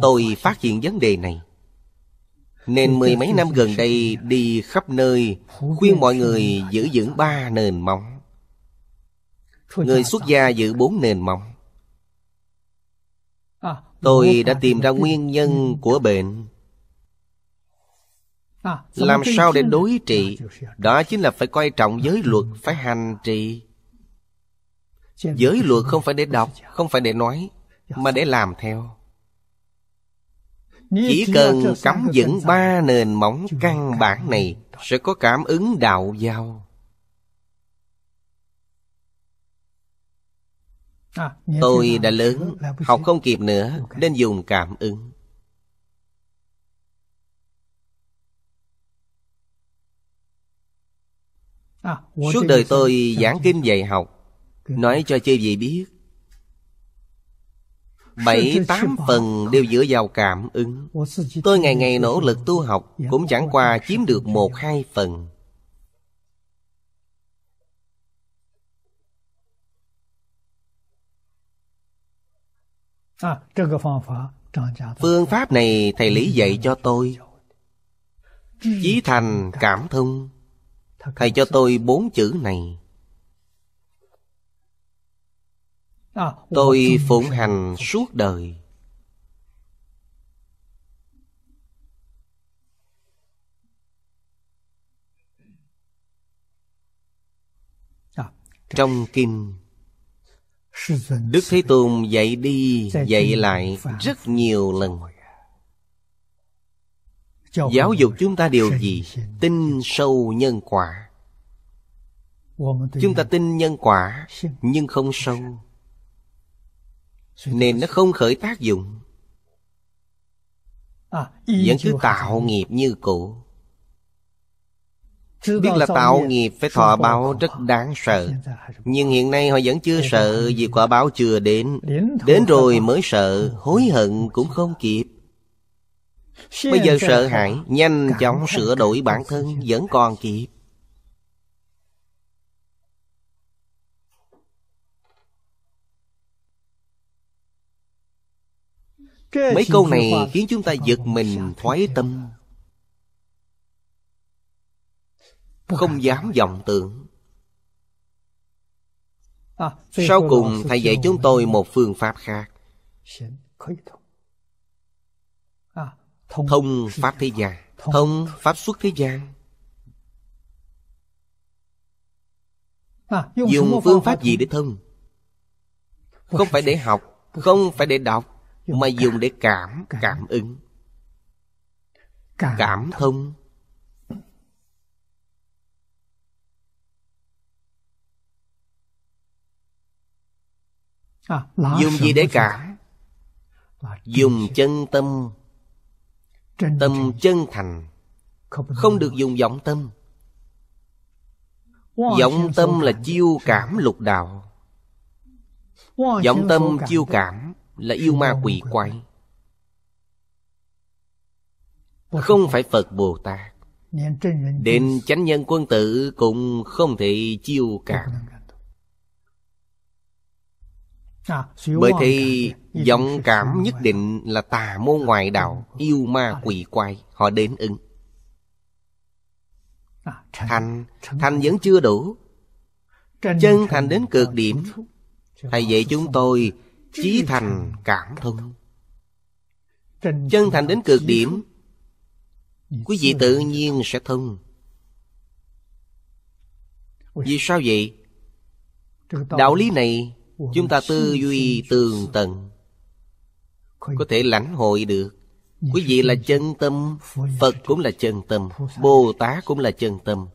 Tôi phát hiện vấn đề này Nên mười mấy năm gần đây đi khắp nơi Khuyên mọi người giữ vững ba nền móng Người xuất gia giữ bốn nền móng Tôi đã tìm ra nguyên nhân của bệnh Làm sao để đối trị Đó chính là phải coi trọng giới luật Phải hành trì Giới luật không phải để đọc Không phải để nói Mà để làm theo chỉ cần cắm vững ba nền móng căn bản này sẽ có cảm ứng đạo giao à, tôi đã lớn học không kịp nữa nên dùng cảm ứng à, suốt đời tôi giảng kinh dạy học nói cho chư vị biết Bảy tám phần đều dựa vào cảm ứng Tôi ngày ngày nỗ lực tu học Cũng chẳng qua chiếm được một hai phần à, Phương pháp này Thầy lý dạy cho tôi Chí thành cảm thông Thầy cho tôi bốn chữ này À, tôi phụng hành suốt đời à, Trong kinh Đức Thế Tôn dạy đi dạy lại rất nhiều lần Giáo dục chúng ta điều gì? Tin sâu nhân quả Chúng ta tin nhân quả Nhưng không sâu nên nó không khởi tác dụng à, Vẫn cứ tạo nghiệp như cũ Biết là tạo nghiệp phải thọ báo rất đáng sợ Nhưng hiện nay họ vẫn chưa sợ vì quả báo chưa đến Đến rồi mới sợ, ừ, hối ừ, hận ừ, cũng không kịp Bây giờ sợ hãi, nhanh chóng sửa đổi bản thân vẫn còn kịp Mấy câu này khiến chúng ta giật mình thoái tâm Không dám vọng tưởng à, Sau cùng Thầy dạy chúng tôi một phương pháp khác à, Thông Pháp Thế gian Thông Pháp xuất Thế gian à, Dùng phương pháp gì để thông Không phải để học Không phải để đọc mà dùng để cảm cảm ứng cảm thông à, dùng gì để cảm dùng chân tâm tâm chân thành không được dùng vọng tâm vọng tâm là chiêu cảm lục đạo vọng tâm chiêu cảm là yêu ma quỷ quái Không phải Phật Bồ Tát Đến chánh nhân quân tử cũng không thể chiêu cảm Bởi thì vọng cảm nhất định là tà môn ngoại đạo Yêu ma quỷ quái Họ đến ứng Thành Thành vẫn chưa đủ Chân thành đến cực điểm Thầy dạy chúng tôi Chí thành cảm thông Chân thành đến cực điểm Quý vị tự nhiên sẽ thông Vì sao vậy? Đạo lý này Chúng ta tư duy tường tận Có thể lãnh hội được Quý vị là chân tâm Phật cũng là chân tâm Bồ Tát cũng là chân tâm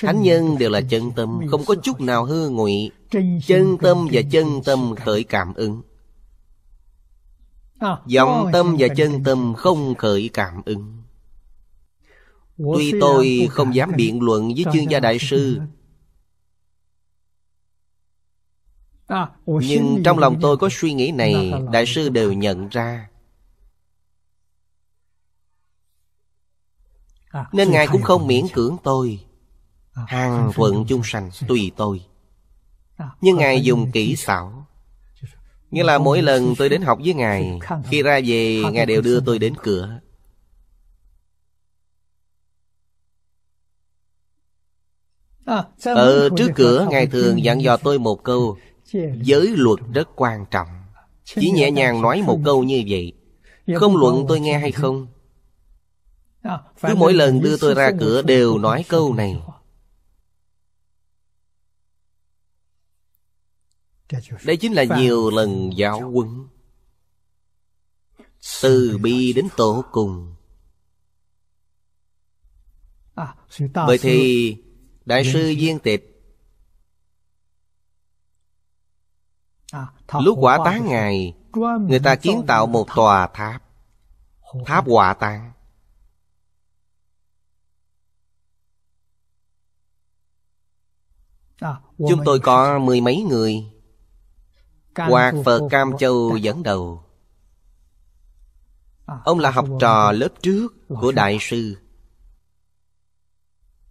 Thánh nhân đều là chân tâm Không có chút nào hư ngụy Chân tâm và chân tâm khởi cảm ứng à, Dòng tâm và chân tâm không khởi cảm ứng Tuy tôi không dám biện luận với chuyên gia đại sư à, Nhưng trong lòng tôi có suy nghĩ này Đại sư đều nhận ra à, Nên Ngài cũng không miễn cưỡng tôi Ờ, hàng thuận chung sanh tùy tôi ờ, nhưng ngài dùng kỹ xảo nghĩa là mỗi lần tôi đến học với ngài khi ra về ngài đều đưa tôi đến cửa ờ, ở trước cửa ngài thường dặn dò tôi một câu giới luật rất quan trọng chỉ nhẹ nhàng nói một câu như vậy không luận tôi nghe hay không cứ mỗi lần đưa tôi ra cửa đều nói câu này Đây chính là nhiều lần giáo huấn Từ bi đến tổ cùng Vậy à, thì Đại sư Viên Tịch à, Lúc quả tán ngày Người ta kiến tạo một tòa tháp Tháp quả tán à, Chúng tôi có mười mấy người hoặc Phật Cam Châu dẫn đầu à, Ông là học trò lớp trước của Đại sư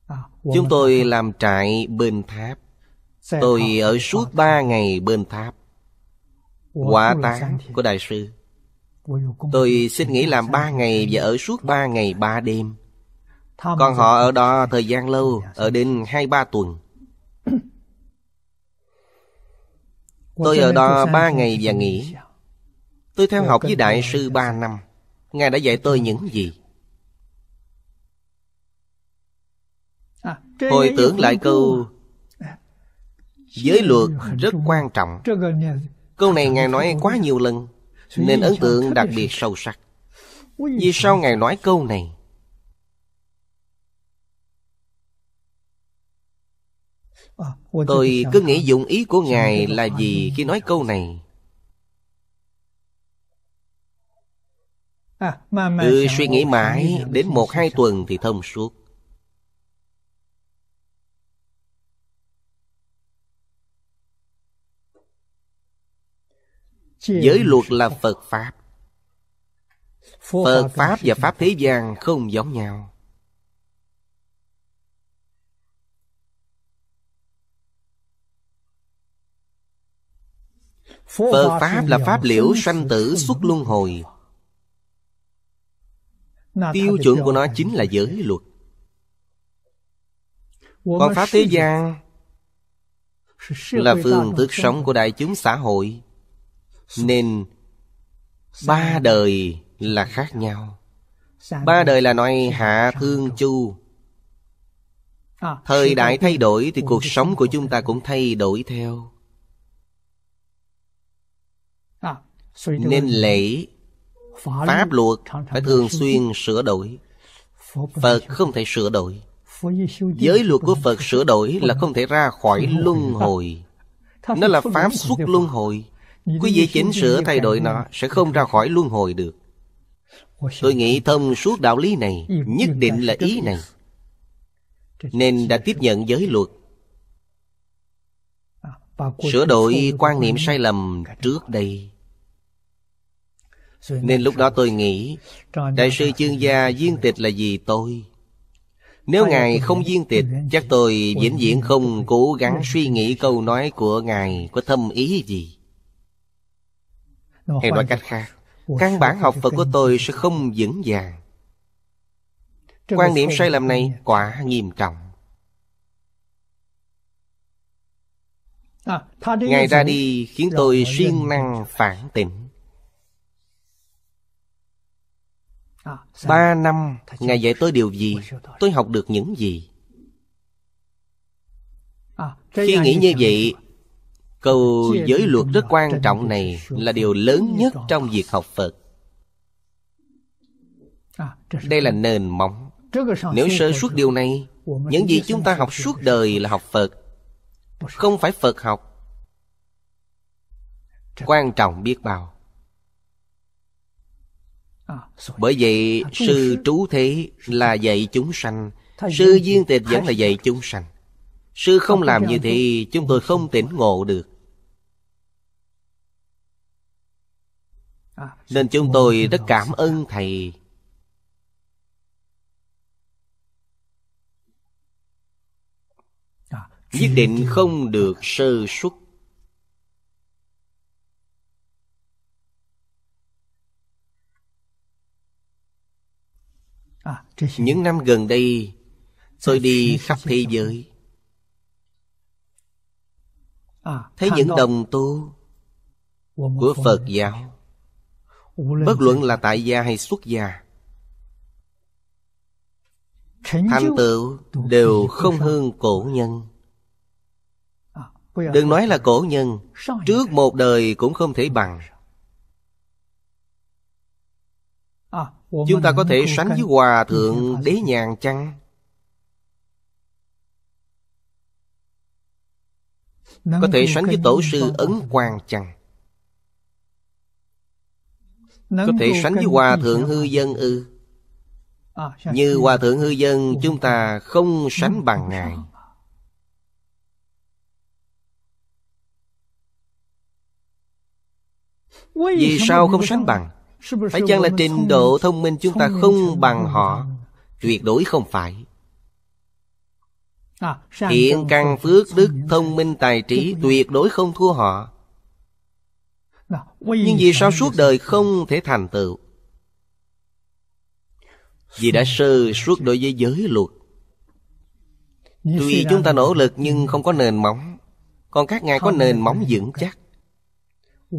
à, Chúng tôi làm trại bên tháp Tôi ở suốt ba ngày bên tháp Quả tán của Đại sư Tôi xin nghỉ làm ba ngày và ở suốt ba ngày ba đêm Còn họ ở đó thời gian lâu Ở đến hai ba tuần Tôi ở đó ba ngày và nghỉ Tôi theo học với Đại sư ba năm Ngài đã dạy tôi những gì à, Hồi tưởng lại câu Giới luật rất quan trọng Câu này Ngài nói quá nhiều lần Nên ấn tượng đặc biệt sâu sắc Vì sao Ngài nói câu này Ờ, Tôi cứ nghĩ dụng ý của Ngài là gì khi nói câu này à, Cứ suy nghĩ mãi đến một hai tuần thì thông suốt Giới luật là Phật Pháp Phật Pháp và Pháp thế gian không giống nhau Phật Pháp là Pháp liễu sanh tử xuất luân hồi Tiêu chuẩn của nó chính là giới luật Còn Pháp thế gian Là phương thức sống của đại chúng xã hội Nên Ba đời là khác nhau Ba đời là nói hạ thương chu à, Thời đại thay đổi thì cuộc sống của chúng ta cũng thay đổi theo nên lễ pháp luật phải thường xuyên sửa đổi phật không thể sửa đổi giới luật của phật sửa đổi là không thể ra khỏi luân hồi nó là pháp xuất luân hồi quý vị chỉnh sửa thay đổi nó sẽ không ra khỏi luân hồi được tôi nghĩ thông suốt đạo lý này nhất định là ý này nên đã tiếp nhận giới luật à, sửa đổi quan niệm sai lầm trước đây nên lúc đó tôi nghĩ Đại sư chương gia viên tịch là gì tôi Nếu Ngài không viên tịch Chắc tôi vĩnh viễn không cố gắng suy nghĩ câu nói của Ngài Có thâm ý gì Hay nói cách khác Căn bản học Phật của tôi sẽ không vững vàng Quan niệm sai lầm này quá nghiêm trọng à, Ngài ra đi khiến tôi siêng năng phản tỉnh Ờ, ba năm Ngài dạy tôi điều gì Tôi học được những gì ờ, Khi nghĩ như vậy Câu giới luật rất quan trọng này Là điều lớn nhất trong việc học Phật ờ, Đây là nền móng Nếu sơ suốt điều này Những gì chúng ta học suốt đời là học Phật Không phải Phật học Quan trọng biết bao bởi vậy sư trú thế là dạy chúng sanh Sư duyên tịch vẫn là dạy chúng sanh Sư không làm như thế chúng tôi không tỉnh ngộ được Nên chúng tôi rất cảm ơn Thầy Nhất định không được sơ xuất À, những năm gần đây Tôi đi khắp thế giới à, Thấy những đồng tu Của Phật giáo Bất luận là tại gia hay xuất gia Thành tựu đều không hơn cổ nhân à, Đừng nói là cổ nhân Trước một đời cũng không thể bằng Chúng ta có thể sánh với Hòa Thượng Đế Nhàn chăng? Có thể sánh với Tổ sư Ấn Quang chăng? Có thể sánh với Hòa Thượng Hư Dân ư? Như Hòa Thượng Hư Dân chúng ta không sánh bằng Ngài Vì sao không sánh bằng? Phải chăng là trình độ thông minh chúng ta không bằng họ Tuyệt đối không phải à, Hiện căn phước đức thông minh tài trí Tuyệt đối không thua họ Nhưng vì sao suốt đời không thể thành tựu Vì đã sơ suốt đối với giới luật Tuy chúng ta nỗ lực nhưng không có nền móng Còn các ngài có nền móng vững chắc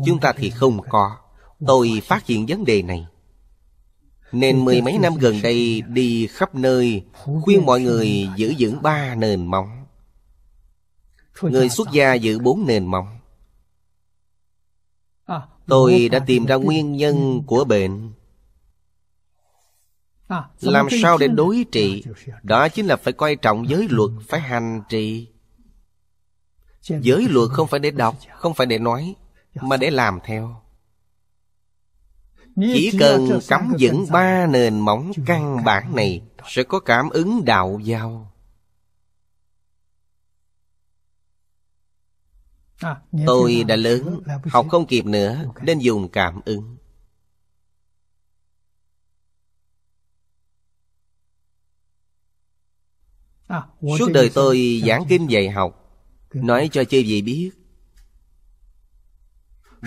Chúng ta thì không có Tôi phát hiện vấn đề này Nên mười mấy năm gần đây đi khắp nơi Khuyên mọi người giữ vững ba nền móng Người xuất gia giữ bốn nền móng Tôi đã tìm ra nguyên nhân của bệnh Làm sao để đối trị Đó chính là phải coi trọng giới luật Phải hành trì Giới luật không phải để đọc Không phải để nói Mà để làm theo chỉ cần cắm vững ba nền móng căn bản này Sẽ có cảm ứng đạo giao à, Tôi đã lớn, học không kịp nữa Nên dùng cảm ứng à, Suốt đời tôi giảng kinh dạy học Nói cho chư vị biết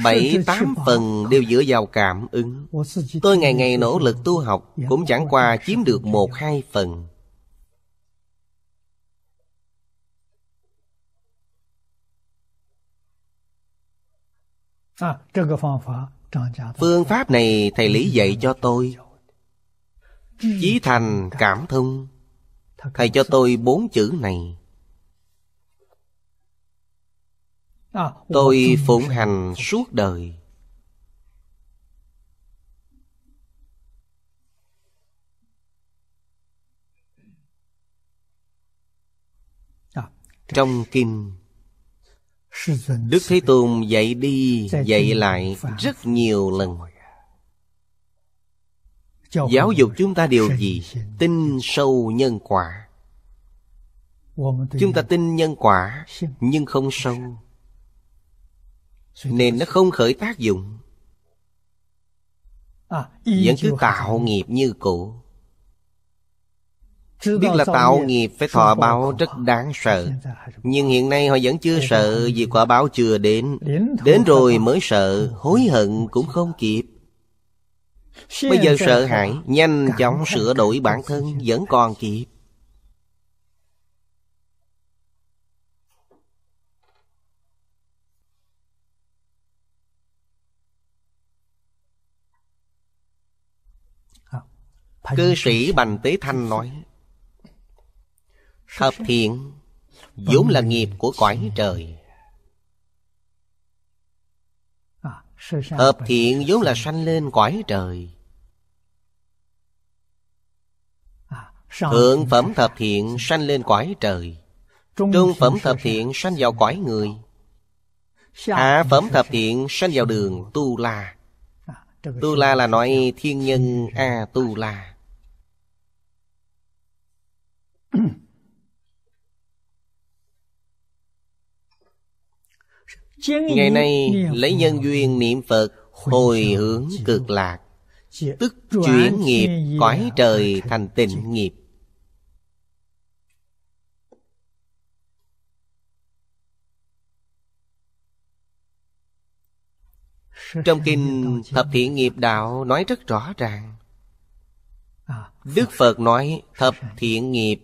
Bảy tám phần đều dựa vào cảm ứng Tôi ngày ngày nỗ lực tu học dạ, Cũng chẳng qua chiếm được một hai phần à, Phương pháp này Thầy Lý dạy cho tôi Chí thành cảm thông Thầy cho tôi bốn chữ này À, Tôi phụng hành suốt đời à, Trong kinh Đức Thế Tôn dạy đi dạy lại rất nhiều lần Giáo dục chúng ta điều gì? Tin sâu nhân quả Chúng ta tin nhân quả Nhưng không sâu nên nó không khởi tác dụng à, Vẫn cứ tạo nghiệp như cũ Biết là tạo nghiệp phải thọ báo rất đáng sợ Nhưng hiện nay họ vẫn chưa sợ vì quả báo chưa đến Đến rồi mới sợ, hối hận cũng không kịp Bây giờ sợ hãi, nhanh chóng sửa đổi bản thân vẫn còn kịp Cư sĩ Bành Tế Thanh nói Thập thiện vốn là nghiệp của cõi trời thập thiện vốn là sanh lên cõi trời Thượng phẩm thập thiện sanh lên cõi trời Trung phẩm thập thiện sanh vào cõi người Hạ phẩm thập thiện sanh vào đường Tu La Tu La là nói thiên nhân A Tu La ngày nay lấy nhân duyên niệm phật hồi hướng cực lạc tức chuyển nghiệp cõi trời thành tịnh nghiệp trong kinh thập thiện nghiệp đạo nói rất rõ ràng à, đức phật nói thập thiện nghiệp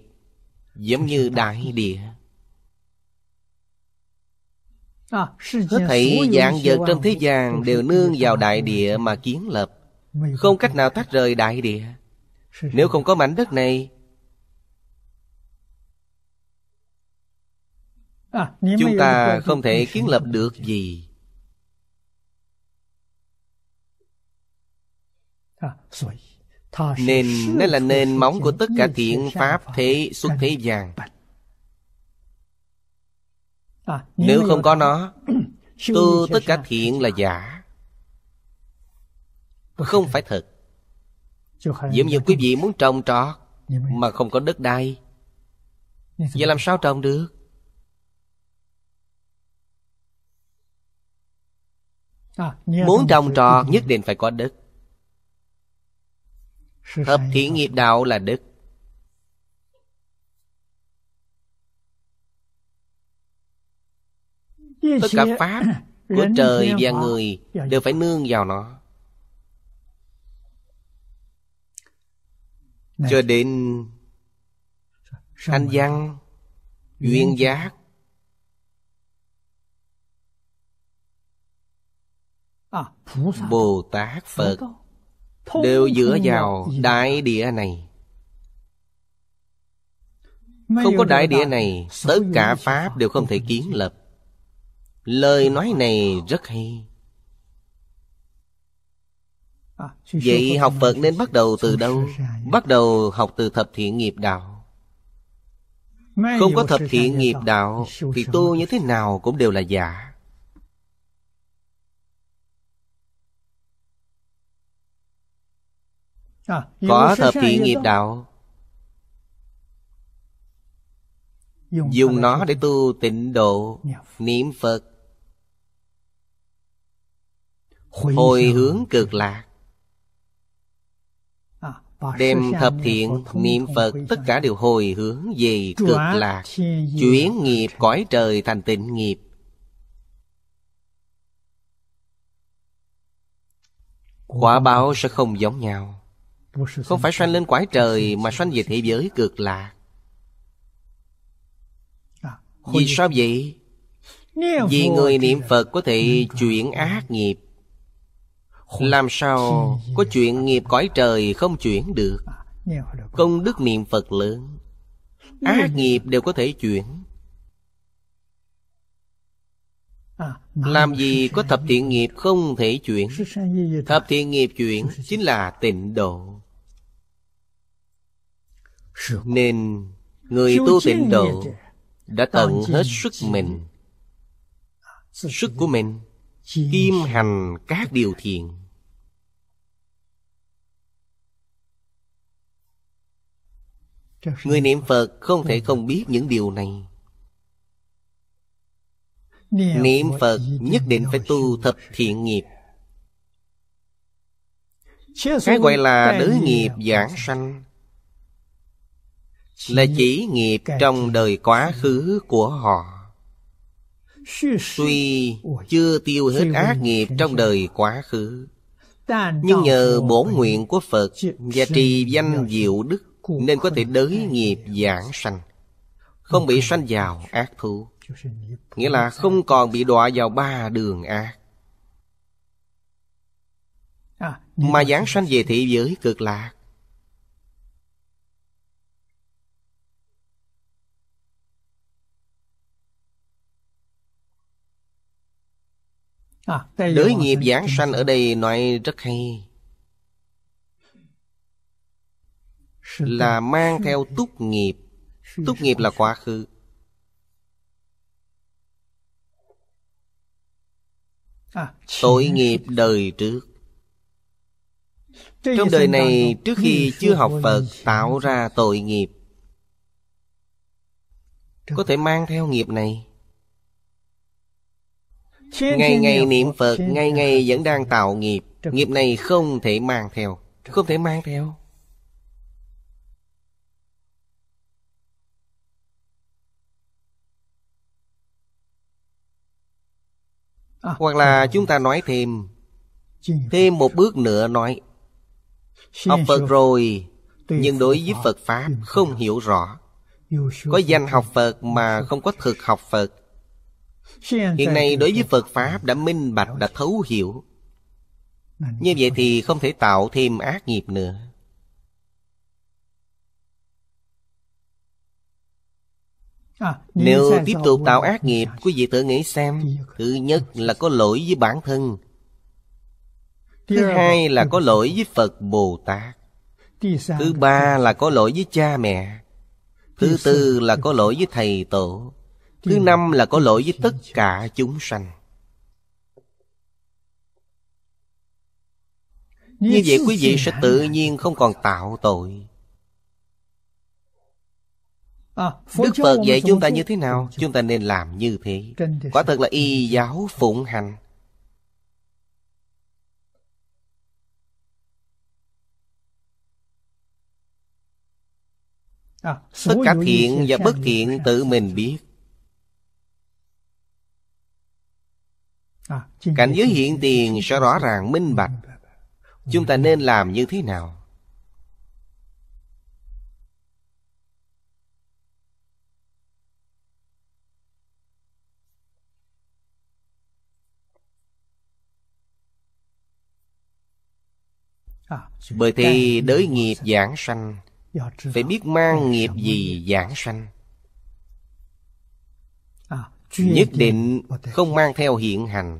giống như à, đại địa hết thảy dạng vật trên thế gian đều nương vào đại địa mà kiến lập không cách nào tách rời đại địa nếu không có mảnh đất này à, chúng ta không thể kiến lập được gì à, nên nó là nền móng của tất cả thiện pháp thế xuất thế gian à, Nếu không có nó Tu tất cả thiện là giả Không phải thật Giống như quý vị muốn trồng trọt dạ vâng. Mà không có đất đai dạ vâng. Vậy làm sao trồng được à, Muốn trồng trọt nhất định phải có đất Hợp thí nghiệp đạo là đức Tất cả pháp của trời và người Đều phải nương vào nó Cho đến Thanh văn Duyên giác à, Bồ Tát Phật đều dựa vào đại địa này không có đại địa này tất cả pháp đều không thể kiến lập lời nói này rất hay à, vậy học phật nên bắt đầu từ đâu bắt đầu học từ thập thiện nghiệp đạo không có thập thiện nghiệp đạo thì tu như thế nào cũng đều là giả Ờ, Có thập thiện nghiệp đạo Dùng nó để tu tịnh độ dạ. Niệm Phật Hồi hướng cực lạc ờ, Đem thập thiện niệm Phật Tất cả đều hồi hướng về cực lạc Chuyển nghiệp cõi trời thành tịnh nghiệp Quả báo sẽ không giống nhau không phải sanh lên quái trời Mà sanh về thế giới cực lạ Vì sao vậy? Vì người niệm Phật có thể chuyển ác nghiệp Làm sao có chuyện nghiệp cõi trời không chuyển được Công đức niệm Phật lớn Ác nghiệp đều có thể chuyển Làm gì có thập thiện nghiệp không thể chuyển Thập thiện nghiệp chuyển chính là tịnh độ nên người tu tịnh độ đã tận hết sức mình Sức của mình Kim hành các điều thiện Người niệm Phật không thể vâng. không biết những điều này Niệm Phật nhất định phải tu thập thiện nghiệp Cái gọi là đới nghiệp giảng sanh là chỉ nghiệp trong đời quá khứ của họ tuy chưa tiêu hết ác nghiệp trong đời quá khứ nhưng nhờ bổn nguyện của phật và trì danh diệu đức nên có thể đới nghiệp giảng sanh không bị sanh vào ác thú nghĩa là không còn bị đọa vào ba đường ác à, mà giảng sanh về thị giới cực lạc Đới à, nghiệp giảng sanh ở đây nói rất hay Là mang theo túc nghiệp Túc nghiệp là quá khứ à, Tội nghiệp đời trước Trong đời này trước khi chưa học Phật Tạo ra tội nghiệp Có thể mang theo nghiệp này Ngày ngày niệm Phật Ngày ngày vẫn đang tạo nghiệp Nghiệp này không thể mang theo Không thể mang theo à, Hoặc là à, chúng ta nói thêm Thêm một bước nữa nói Học Phật rồi Nhưng đối với Phật Pháp không hiểu rõ Có danh học Phật mà không có thực học Phật Hiện nay đối với Phật Pháp đã minh bạch, đã thấu hiểu Như vậy thì không thể tạo thêm ác nghiệp nữa à, Nếu tiếp tục tạo ác nghiệp Quý vị tự nghĩ xem Thứ nhất là có lỗi với bản thân Thứ hai là có lỗi với Phật Bồ Tát Thứ ba là có lỗi với cha mẹ Thứ tư là có lỗi với thầy tổ Thứ năm là có lỗi với tất cả chúng sanh Như vậy quý vị sẽ tự nhiên không còn tạo tội à, Đức Phật dạy chúng ta như thế nào Chúng ta nên làm như thế Quả thật là y giáo phụng hành à, Tất cả thiện và bất thiện tự mình biết À, cảnh giới hiện tiền sẽ rõ ràng minh bạch chúng ta nên làm như thế nào à, bởi thì đới nghiệp giảng sanh phải biết mang nghiệp gì giảng sanh nhất định không mang theo hiện hành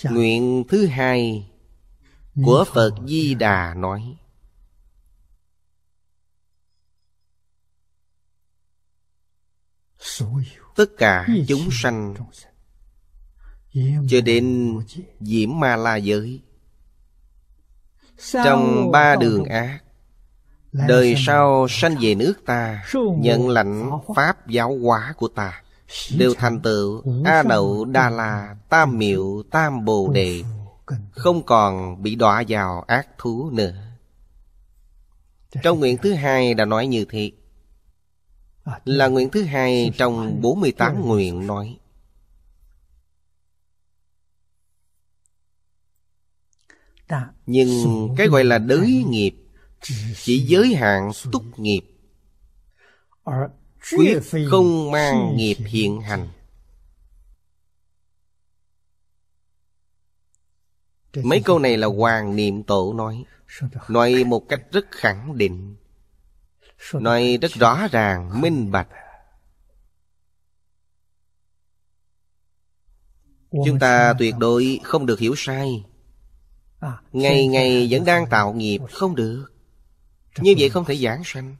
dạ. nguyện thứ hai của phật di đà nói tất cả chúng sanh cho đến diễm ma la giới trong ba đường ác đời sau sanh về nước ta nhận lãnh pháp giáo hóa của ta đều thành tựu a đậu đa la tam miệu tam bồ đề không còn bị đọa vào ác thú nữa trong nguyện thứ hai đã nói như thế à, là nguyện thứ hai trong 48 nguyện nói nhưng cái gọi là đới nghiệp chỉ giới hạn túc nghiệp quyết không mang nghiệp hiện hành mấy câu này là hoàng niệm tổ nói nói một cách rất khẳng định nói rất rõ ràng minh bạch chúng ta tuyệt đối không được hiểu sai ngày ngày vẫn đang tạo nghiệp không được như vậy không thể giảng sanh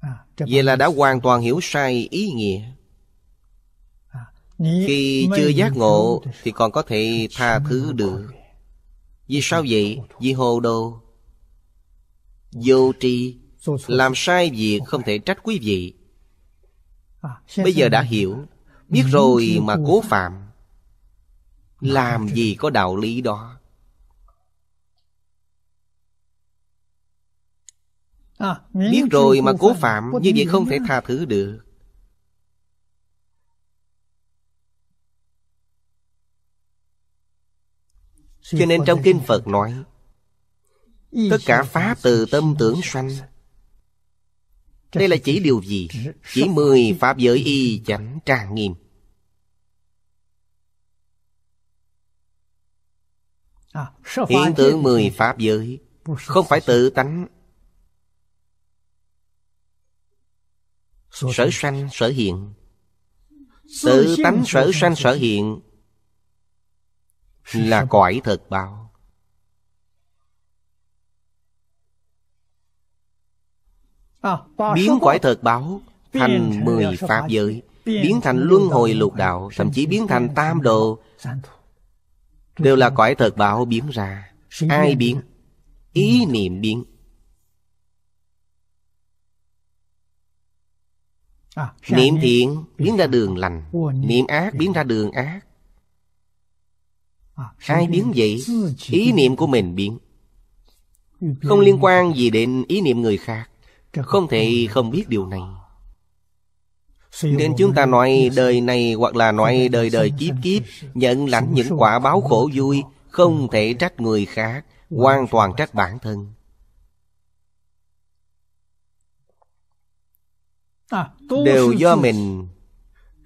à, Vậy là đã hoàn toàn hiểu sai ý nghĩa à, Khi chưa giác ngộ Thì còn có thể tha thứ được Vì sao vậy? Vì hồ đồ Vô tri Làm sai việc không thể trách quý vị à, Bây giờ đã hiểu Biết rồi mà cố phạm Làm gì có đạo lý đó À, Biết rồi mà cố phạm Như vậy không thể tha thứ được Cho nên trong kinh Phật nói Tất cả pháp từ tâm tưởng sanh Đây là chỉ điều gì? Chỉ mười pháp giới y chẳng trang nghiêm à, Hiện tượng mười pháp giới Không phải tự tánh sở sanh sở hiện tự tánh sở sanh sở hiện là cõi thật báo à, biến cõi thật báo thành mười pháp giới biến thành luân hồi lục đạo thậm chí biến thành tam đồ đều là cõi thật báo biến ra ai biến ý niệm biến À, niệm thiện biến ra đường lành Niệm ác biến ra đường ác Ai biến vậy Ý niệm của mình biến Không liên quan gì đến ý niệm người khác Không thể không biết điều này Nên chúng ta nói đời này Hoặc là nói đời đời kiếp kiếp Nhận lãnh những quả báo khổ vui Không ừ. thể trách người khác Hoàn toàn trách bản thân đều do mình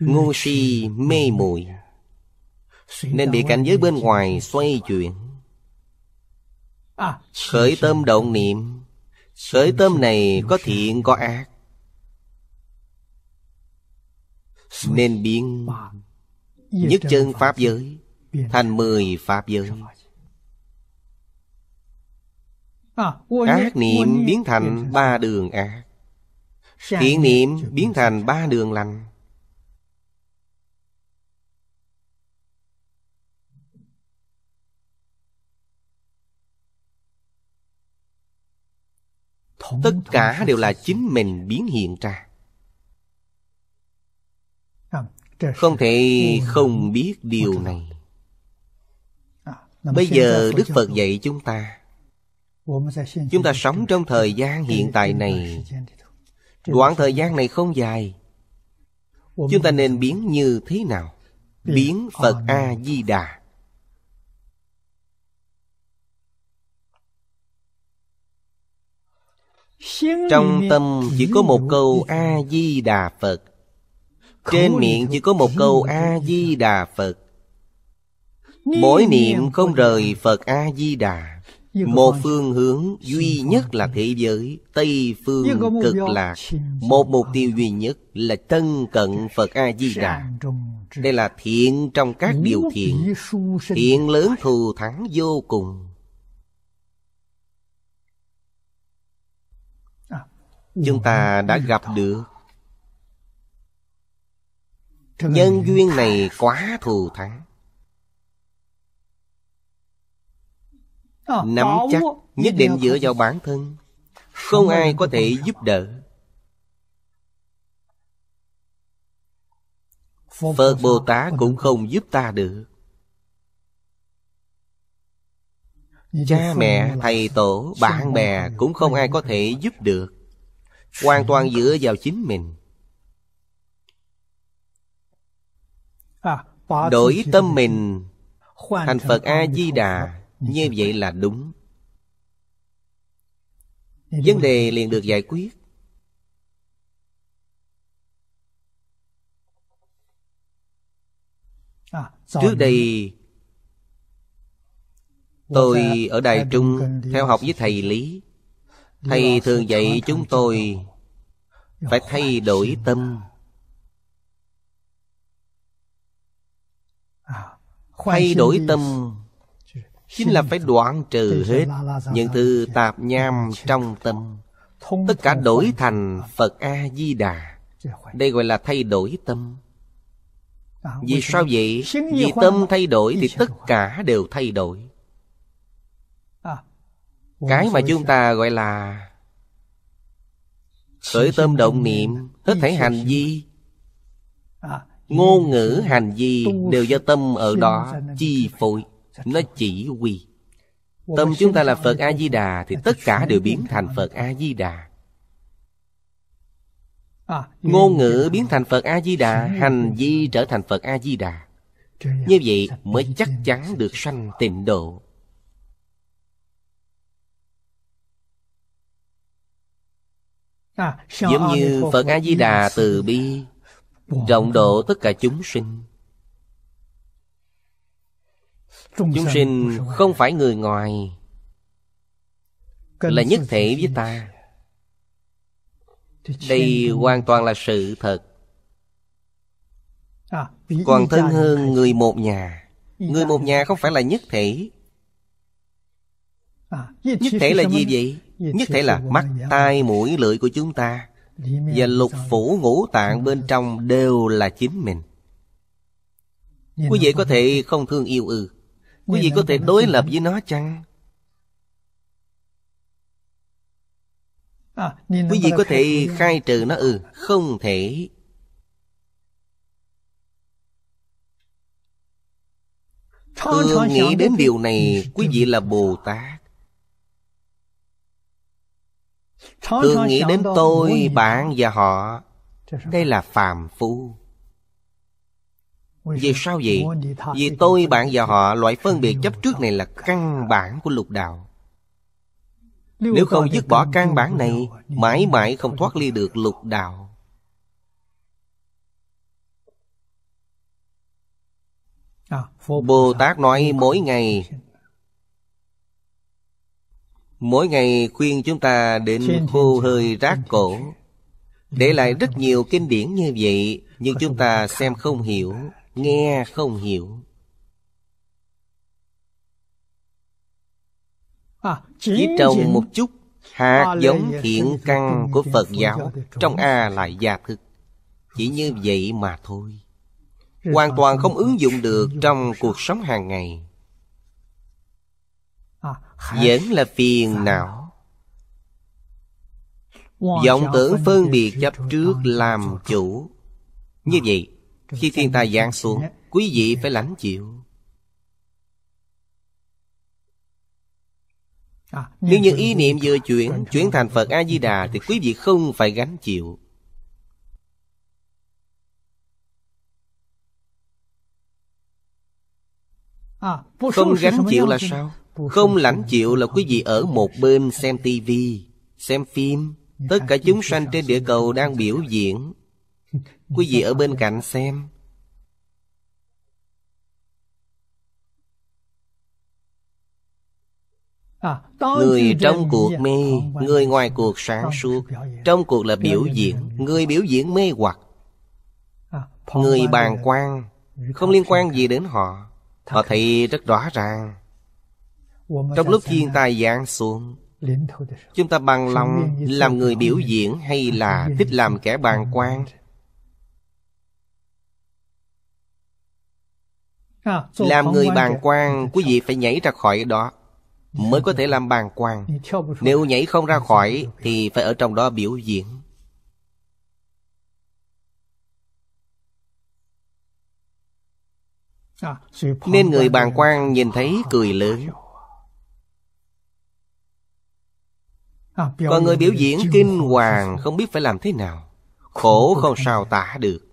ngu si mê muội nên bị cảnh giới bên ngoài xoay chuyển à, khởi tâm động niệm khởi tâm này có thiện có ác nên biến nhất chân pháp giới thành mười pháp giới à, ác niệm biến thành ba đường ác Thiện niệm biến thành ba đường lành Tất cả đều là chính mình biến hiện ra Không thể không biết điều này à, Bây giờ Đức Phật dạy chúng ta Chúng ta sống trong thời gian hiện tại này Đoạn thời gian này không dài Chúng ta nên biến như thế nào? Biến Phật A-di-đà Trong tâm chỉ có một câu A-di-đà Phật Trên miệng chỉ có một câu A-di-đà Phật Mỗi niệm không rời Phật A-di-đà một phương hướng duy nhất là thế giới tây phương cực lạc một mục tiêu duy nhất là tân cận phật a di đà đây là thiện trong các điều thiện thiện lớn thù thắng vô cùng à, chúng ta đã gặp được nhân duyên này quá thù thắng Ờ, nắm chắc nhất định dựa vào bản thân không ai có thể giúp đỡ phật bồ tát cũng không giúp ta được cha mẹ thầy tổ bạn bè cũng không ai có thể giúp được hoàn toàn dựa vào chính mình à, đổi tâm mình thành phật a di đà như vậy là đúng vấn đề liền được giải quyết à, trước đây tôi ở đài trung theo học với thầy lý thầy thường dạy chúng tôi phải thay đổi tâm à, thay đổi tâm chính là phải đoạn trừ hết những thứ tạp nham trong tâm tất cả đổi thành phật a di đà đây gọi là thay đổi tâm vì sao vậy vì tâm thay đổi thì tất cả đều thay đổi cái mà chúng ta gọi là khởi tâm động niệm hết thể hành vi ngôn ngữ hành vi đều do tâm ở đó chi phối nó chỉ quy tâm chúng ta là phật a di đà thì tất cả đều biến thành phật a di đà ngôn ngữ biến thành phật a di đà hành vi trở thành phật a di đà như vậy mới chắc chắn được sanh tịnh độ giống như phật a di đà từ bi rộng độ tất cả chúng sinh Chúng sinh không phải người ngoài Là nhất thể với ta Đây hoàn toàn là sự thật à, Còn thân hơn người một nhà Người một nhà không phải là nhất thể à, Nhất thể là gì vậy? Nhất thể là mắt, tai, mũi, lưỡi của chúng ta Và lục phủ ngũ tạng bên trong đều là chính mình Quý vị có thể không thương yêu ư Quý vị có thể đối lập với nó chăng? À, quý vị có thể khai trừ nó ừ Không thể Thường nghĩ đến điều này Quý vị là Bồ Tát Thường nghĩ đến tôi, bạn và họ Đây là phàm phu vì sao vậy? Vì tôi, bạn và họ loại phân biệt chấp trước này là căn bản của lục đạo. Nếu không dứt bỏ căn bản này, mãi mãi không thoát ly được lục đạo. À, Bồ Tát nói mỗi ngày Mỗi ngày khuyên chúng ta đến khô hơi rác cổ Để lại rất nhiều kinh điển như vậy Nhưng chúng ta xem không hiểu nghe không hiểu à, chỉ trồng một chút hạt giống thiện căn của phật giáo trong a lại gia thực chỉ như vậy mà thôi hoàn toàn không ứng dụng được trong cuộc sống hàng ngày à, vẫn là phiền não vọng tưởng phân biệt chấp trước làm chủ như vậy khi thiên tai giáng xuống Quý vị phải lãnh chịu à, Nếu những ý niệm vừa chuyển Chuyển thành Phật A-di-đà Thì quý vị không phải gánh chịu à, Không gánh chịu là sao? Không lãnh chịu là quý vị ở một bên xem tivi, xem phim. Tất cả chúng sanh trên địa cầu đang biểu diễn Quý vị ở bên cạnh xem à, Người trong cuộc mê Người ngoài cuộc sáng suốt Trong cuộc là biểu diễn Người biểu diễn mê hoặc à, Người bàn quan Không liên quan gì đến họ Họ thấy rất rõ ràng Trong lúc thiên tai giáng xuống Chúng ta bằng lòng Làm người biểu diễn hay à, là Thích làm kẻ bàn quan Làm người bàn quan Quý vị phải nhảy ra khỏi đó Mới có thể làm bàn quan Nếu nhảy không ra khỏi Thì phải ở trong đó biểu diễn Nên người bàn quan nhìn thấy cười lớn Còn người biểu diễn kinh hoàng Không biết phải làm thế nào Khổ không sao tả được